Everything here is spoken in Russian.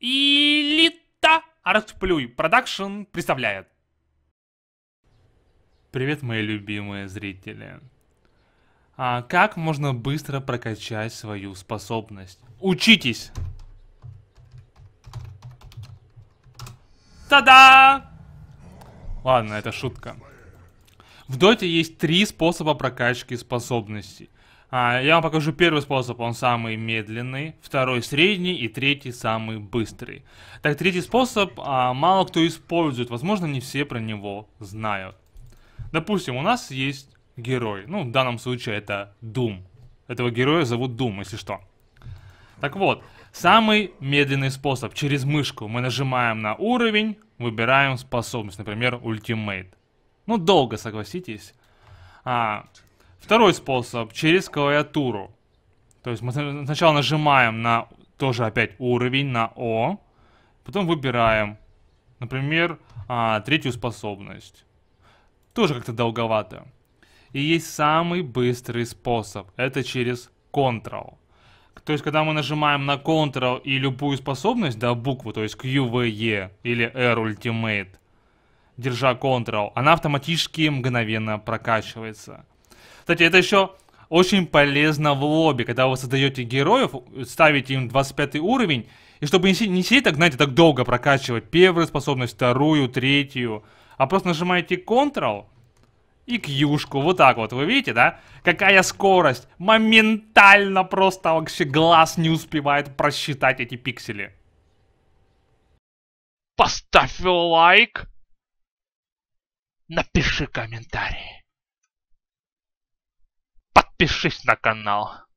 Элита Артплюй Продакшн представляет. Привет, мои любимые зрители. А как можно быстро прокачать свою способность? Учитесь! Та-да! Ладно, это шутка. В доте есть три способа прокачки способностей. А, я вам покажу первый способ, он самый медленный, второй средний и третий самый быстрый. Так, третий способ а, мало кто использует, возможно, не все про него знают. Допустим, у нас есть герой, ну, в данном случае это Дум. Этого героя зовут Дум, если что. Так вот, самый медленный способ, через мышку мы нажимаем на уровень, выбираем способность, например, ультимейт. Ну, долго, согласитесь. А, Второй способ через клавиатуру. То есть мы сначала нажимаем на тоже опять уровень, на О, потом выбираем, например, а, третью способность. Тоже как-то долговато. И есть самый быстрый способ. Это через Ctrl. То есть, когда мы нажимаем на Ctrl и любую способность, да, букву, то есть Q, V, E или R Ultimate, держа Ctrl, она автоматически мгновенно прокачивается. Кстати, это еще очень полезно в лобби, когда вы создаете героев, ставите им 25 уровень, и чтобы не, не сидеть так, знаете, так долго прокачивать первую способность, вторую, третью, а просто нажимаете Ctrl и Q-шку, вот так вот, вы видите, да? Какая скорость, моментально просто вообще глаз не успевает просчитать эти пиксели. Поставь лайк, напиши комментарий подпишись на канал